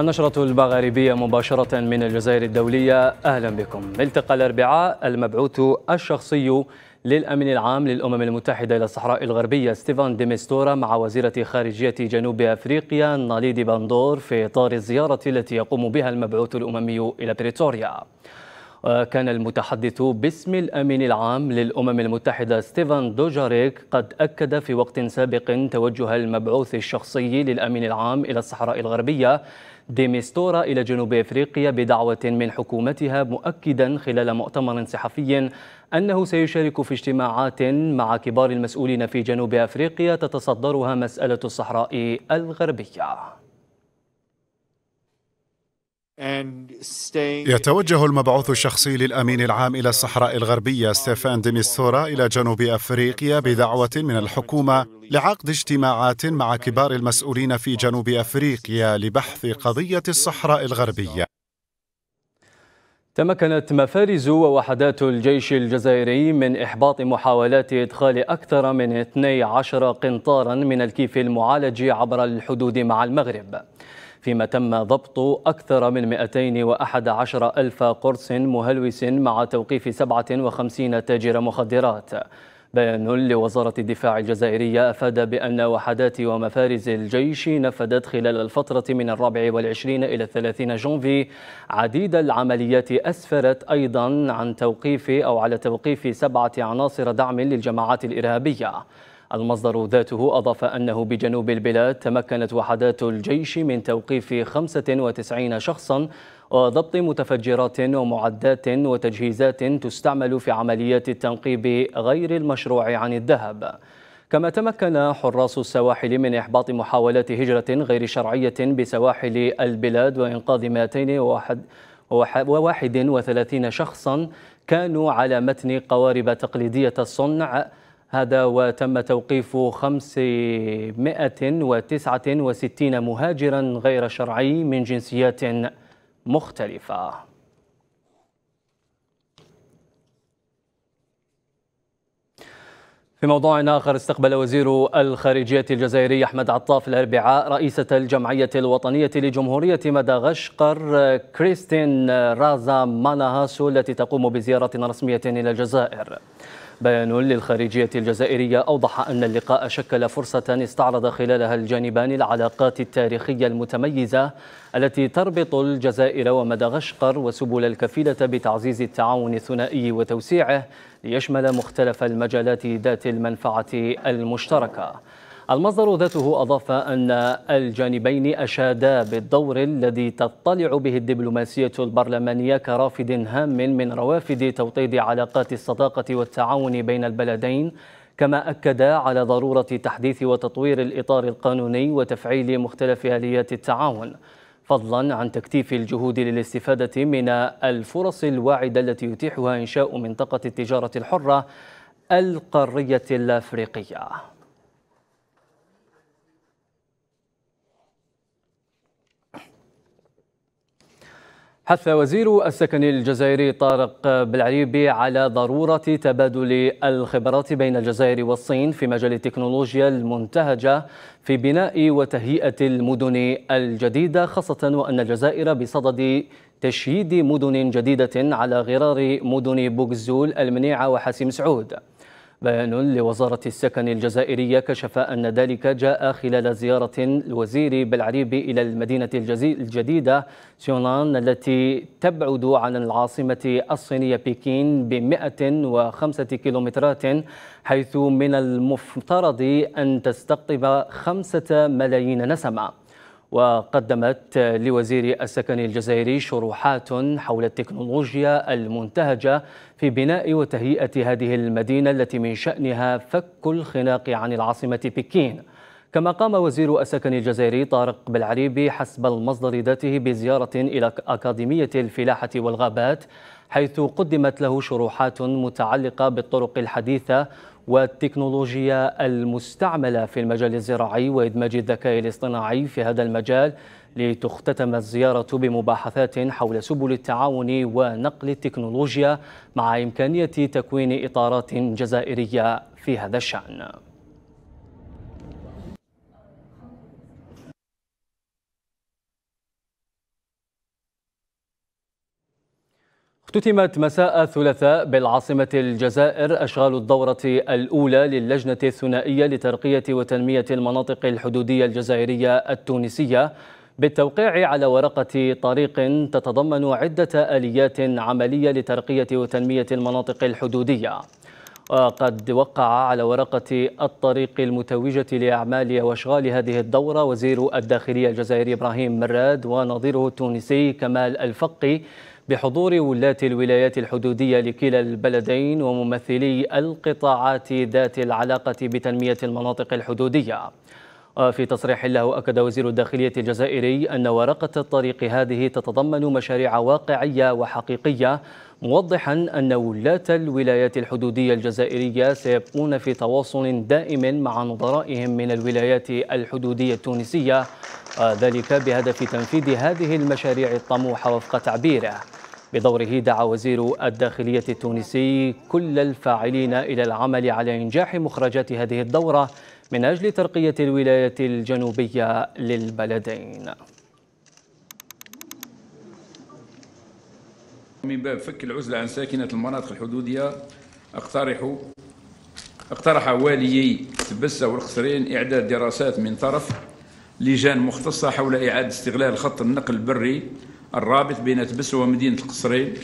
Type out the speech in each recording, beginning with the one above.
النشرة المغاربية مباشرة من الجزائر الدولية أهلا بكم التقى الأربعاء المبعوث الشخصي للأمن العام للأمم المتحدة إلى الصحراء الغربية ستيفان ديميستورا مع وزيرة خارجية جنوب أفريقيا ناليدي باندور في إطار الزيارة التي يقوم بها المبعوث الأممي إلى بريتوريا وكان المتحدث باسم الأمين العام للأمم المتحدة ستيفان دوجاريك قد أكد في وقت سابق توجه المبعوث الشخصي للأمين العام إلى الصحراء الغربية ديمستورا إلى جنوب إفريقيا بدعوة من حكومتها مؤكدا خلال مؤتمر صحفي أنه سيشارك في اجتماعات مع كبار المسؤولين في جنوب أفريقيا تتصدرها مسألة الصحراء الغربية يتوجه المبعوث الشخصي للامين العام الى الصحراء الغربيه ستيفان ديميستورا الى جنوب افريقيا بدعوه من الحكومه لعقد اجتماعات مع كبار المسؤولين في جنوب افريقيا لبحث قضيه الصحراء الغربيه تمكنت مفارز ووحدات الجيش الجزائري من إحباط محاولات إدخال أكثر من 12 قنطارا من الكيف المعالج عبر الحدود مع المغرب فيما تم ضبط أكثر من 211 ألف قرص مهلوس مع توقيف 57 تاجر مخدرات بيان لوزارة الدفاع الجزائرية أفاد بأن وحدات ومفارز الجيش نفذت خلال الفترة من الرابع والعشرين إلى الثلاثين جونفي عديد العمليات أسفرت أيضا عن توقيف أو على توقيف سبعة عناصر دعم للجماعات الإرهابية المصدر ذاته أضاف أنه بجنوب البلاد تمكنت وحدات الجيش من توقيف 95 شخصا وضبط متفجرات ومعدات وتجهيزات تستعمل في عمليات التنقيب غير المشروع عن الذهب كما تمكن حراس السواحل من إحباط محاولات هجرة غير شرعية بسواحل البلاد وإنقاذ 231 شخصا كانوا على متن قوارب تقليدية الصنع هذا وتم توقيف 569 مهاجرا غير شرعي من جنسيات مختلفة في موضوع آخر استقبل وزير الخارجية الجزائري أحمد عطاف الأربعاء رئيسة الجمعية الوطنية لجمهورية مدغشقر كريستين رازا ماناهاسو التي تقوم بزيارة رسمية إلى الجزائر بيان للخارجية الجزائرية أوضح أن اللقاء شكل فرصة استعرض خلالها الجانبان العلاقات التاريخية المتميزة التي تربط الجزائر ومدغشقر وسبل الكفيلة بتعزيز التعاون الثنائي وتوسيعه ليشمل مختلف المجالات ذات المنفعة المشتركة المصدر ذاته أضاف أن الجانبين أشادا بالدور الذي تطلع به الدبلوماسية البرلمانية كرافد هام من روافد توطيد علاقات الصداقة والتعاون بين البلدين كما أكدا على ضرورة تحديث وتطوير الإطار القانوني وتفعيل مختلف آليات التعاون فضلا عن تكثيف الجهود للاستفادة من الفرص الواعدة التي يتيحها إنشاء منطقة التجارة الحرة القارية الأفريقية حث وزير السكن الجزائري طارق بالعريبي على ضرورة تبادل الخبرات بين الجزائر والصين في مجال التكنولوجيا المنتهجة في بناء وتهيئة المدن الجديدة خاصة وأن الجزائر بصدد تشييد مدن جديدة على غرار مدن بوكزول المنيعة وحاسم سعود بيان لوزارة السكن الجزائرية كشف أن ذلك جاء خلال زيارة الوزير بالعريب إلى المدينة الجديدة سيونان التي تبعد عن العاصمة الصينية بكين ب 105 كيلومترات حيث من المفترض أن تستقطب 5 ملايين نسمة وقدمت لوزير السكن الجزائري شروحات حول التكنولوجيا المنتهجة في بناء وتهيئة هذه المدينة التي من شأنها فك الخناق عن العاصمة بكين كما قام وزير السكن الجزائري طارق بالعريبي حسب المصدر ذاته بزيارة إلى أكاديمية الفلاحة والغابات حيث قدمت له شروحات متعلقة بالطرق الحديثة والتكنولوجيا المستعملة في المجال الزراعي وإدماج الذكاء الاصطناعي في هذا المجال لتختتم الزيارة بمباحثات حول سبل التعاون ونقل التكنولوجيا مع إمكانية تكوين إطارات جزائرية في هذا الشأن اختتمت مساء الثلاثاء بالعاصمة الجزائر أشغال الدورة الأولى للجنة الثنائية لترقية وتنمية المناطق الحدودية الجزائرية التونسية بالتوقيع على ورقة طريق تتضمن عدة آليات عملية لترقية وتنمية المناطق الحدودية وقد وقع على ورقة الطريق المتوجة لأعمال وأشغال هذه الدورة وزير الداخلية الجزائري إبراهيم مراد ونظيره التونسي كمال الفقي بحضور ولاة الولايات الحدودية لكلا البلدين وممثلي القطاعات ذات العلاقة بتنمية المناطق الحدودية وفي تصريح له أكد وزير الداخلية الجزائري أن ورقة الطريق هذه تتضمن مشاريع واقعية وحقيقية موضحا أن ولاة الولايات الحدودية الجزائرية سيبقون في تواصل دائم مع نظرائهم من الولايات الحدودية التونسية وذلك بهدف تنفيذ هذه المشاريع الطموحة وفق تعبيره بدوره دعا وزير الداخلية التونسي كل الفاعلين إلى العمل على إنجاح مخرجات هذه الدورة من أجل ترقية الولاية الجنوبية للبلدين من باب فك العزلة عن ساكنة المناطق الحدودية اقترح اقترح واليي تبسة والقصرين إعداد دراسات من طرف لجان مختصة حول إعادة استغلال خط النقل البري الرابط بين تبس ومدينة القصرين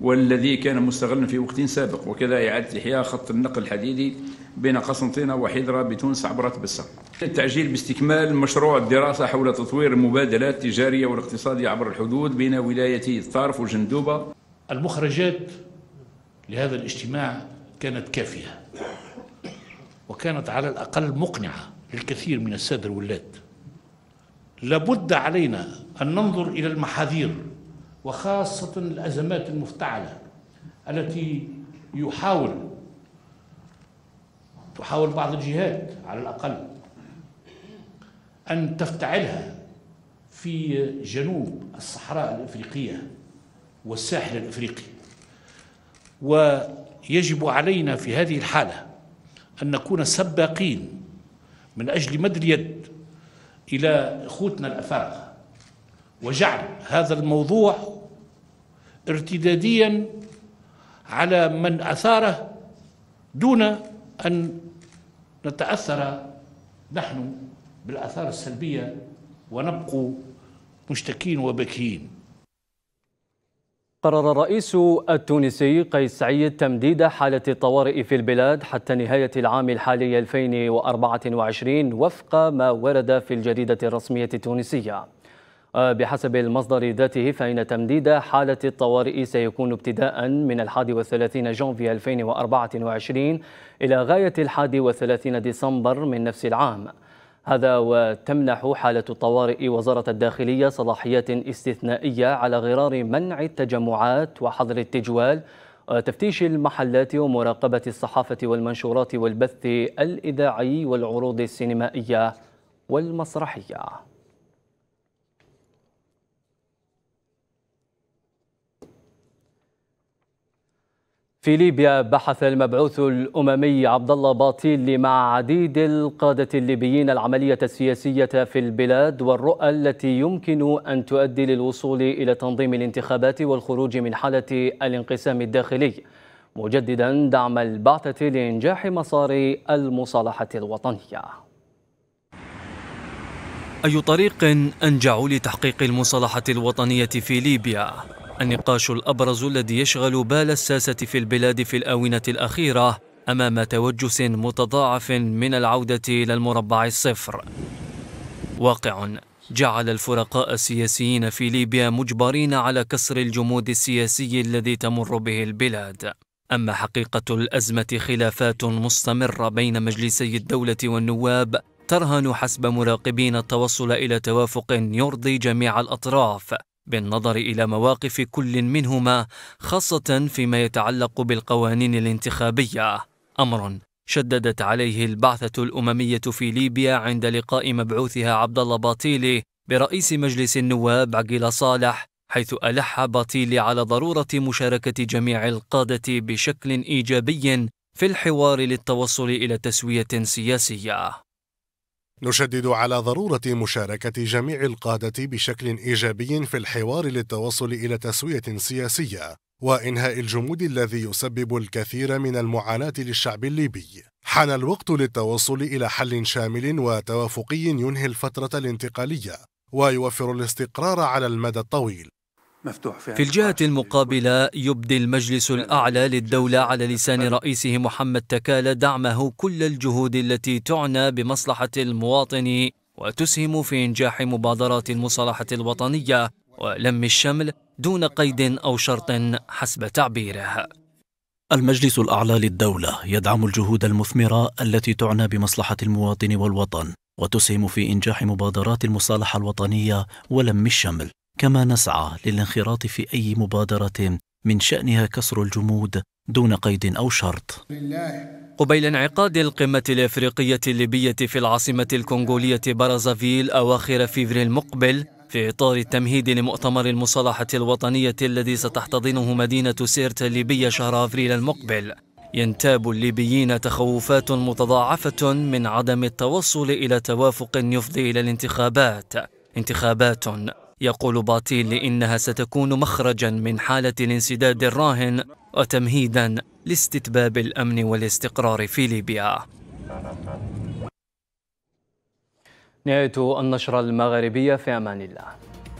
والذي كان مستغلا في وقت سابق وكذا إعادة إحياء خط النقل الحديدي بين قسنطينة وحيدرة بتونس عبر تبسة التعجيل باستكمال مشروع الدراسة حول تطوير المبادلات التجارية والاقتصادية عبر الحدود بين ولايتي الطارف وجندوبة المخرجات لهذا الاجتماع كانت كافية وكانت على الأقل مقنعة للكثير من السادة الولاد لابد علينا أن ننظر إلى المحاذير وخاصة الأزمات المفتعلة التي يحاول تحاول بعض الجهات على الأقل أن تفتعلها في جنوب الصحراء الإفريقية والساحل الإفريقي ويجب علينا في هذه الحالة أن نكون سباقين من أجل مد اليد إلى إخوتنا الأفارقة وجعل هذا الموضوع ارتداديا على من أثاره دون أن نتأثر نحن بالآثار السلبية ونبقوا مشتكين وبكيين قرر الرئيس التونسي قيس سعيد تمديد حالة الطوارئ في البلاد حتى نهاية العام الحالي 2024 وفق ما ورد في الجريدة الرسمية التونسية آه، بحسب المصدر ذاته فإن تمديد حالة الطوارئ سيكون ابتداء من 31 جانفي 2024 إلى غاية 31 ديسمبر من نفس العام هذا وتمنح حالة الطوارئ وزارة الداخلية صلاحيات استثنائية على غرار منع التجمعات وحظر التجوال وتفتيش آه، المحلات ومراقبة الصحافة والمنشورات والبث الإذاعي والعروض السينمائية والمسرحية في ليبيا بحث المبعوث الاممي عبد الله باطيلي مع عديد القاده الليبيين العمليه السياسيه في البلاد والرؤى التي يمكن ان تؤدي للوصول الى تنظيم الانتخابات والخروج من حاله الانقسام الداخلي مجددا دعم البعثه لانجاح مسار المصالحه الوطنيه اي طريق انجع لتحقيق المصالحه الوطنيه في ليبيا النقاش الأبرز الذي يشغل بال الساسة في البلاد في الآونة الأخيرة أمام توجس متضاعف من العودة إلى المربع الصفر واقع جعل الفرقاء السياسيين في ليبيا مجبرين على كسر الجمود السياسي الذي تمر به البلاد أما حقيقة الأزمة خلافات مستمرة بين مجلسي الدولة والنواب ترهن حسب مراقبين التوصل إلى توافق يرضي جميع الأطراف بالنظر إلى مواقف كل منهما خاصة فيما يتعلق بالقوانين الانتخابية أمر شددت عليه البعثة الأممية في ليبيا عند لقاء مبعوثها عبد الله باطيلي برئيس مجلس النواب عقيل صالح حيث ألح باطيلي على ضرورة مشاركة جميع القادة بشكل إيجابي في الحوار للتوصل إلى تسوية سياسية نشدد على ضرورة مشاركة جميع القادة بشكل إيجابي في الحوار للتوصل إلى تسوية سياسية وإنهاء الجمود الذي يسبب الكثير من المعاناة للشعب الليبي. حان الوقت للتوصل إلى حل شامل وتوافقي ينهي الفترة الانتقالية ويوفر الاستقرار على المدى الطويل. في الجهة المقابلة يبدي المجلس الأعلى للدولة على لسان رئيسه محمد تكالة دعمه كل الجهود التي تعنى بمصلحة المواطن وتسهم في إنجاح مبادرات المصالحة الوطنية ولم الشمل دون قيد أو شرط حسب تعبيره المجلس الأعلى للدولة يدعم الجهود المثمرة التي تعنى بمصلحة المواطن والوطن وتسهم في إنجاح مبادرات المصالحة الوطنية ولم الشمل كما نسعى للانخراط في أي مبادرة من شأنها كسر الجمود دون قيد أو شرط قبيل انعقاد القمة الإفريقية الليبية في العاصمة الكونغولية برازافيل أواخر فيفري المقبل في إطار التمهيد لمؤتمر المصالحة الوطنية الذي ستحتضنه مدينة سيرت الليبية شهر أفريل المقبل ينتاب الليبيين تخوفات متضاعفة من عدم التوصل إلى توافق يفضي إلى الانتخابات انتخابات يقول باطيل إنها ستكون مخرجا من حالة الانسداد الراهن وتمهيدا لاستتباب الأمن والاستقرار في ليبيا نهاية النشرة المغربية في أمان الله